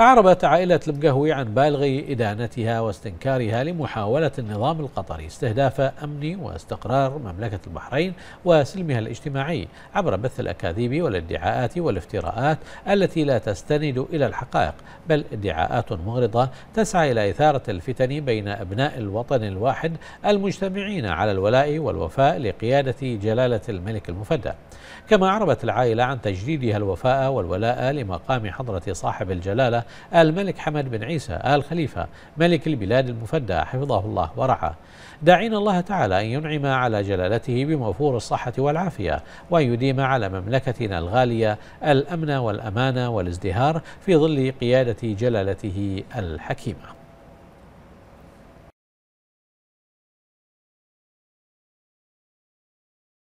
أعربت عائلة البقهوي عن بالغ إدانتها واستنكارها لمحاولة النظام القطري استهداف أمن واستقرار مملكة البحرين وسلمها الاجتماعي عبر بث الأكاذيب والادعاءات والافتراءات التي لا تستند إلى الحقائق بل ادعاءات مغرضة تسعى إلى إثارة الفتن بين أبناء الوطن الواحد المجتمعين على الولاء والوفاء لقيادة جلالة الملك المفدى كما أعربت العائلة عن تجديدها الوفاء والولاء لمقام حضرة صاحب الجلالة آل الملك حمد بن عيسى آل خليفة ملك البلاد المفدى حفظه الله ورعاه داعين الله تعالى أن ينعم على جلالته بموفور الصحة والعافية وأن يديم على مملكتنا الغالية الأمن والأمانة والازدهار في ظل قيادة جلالته الحكيمة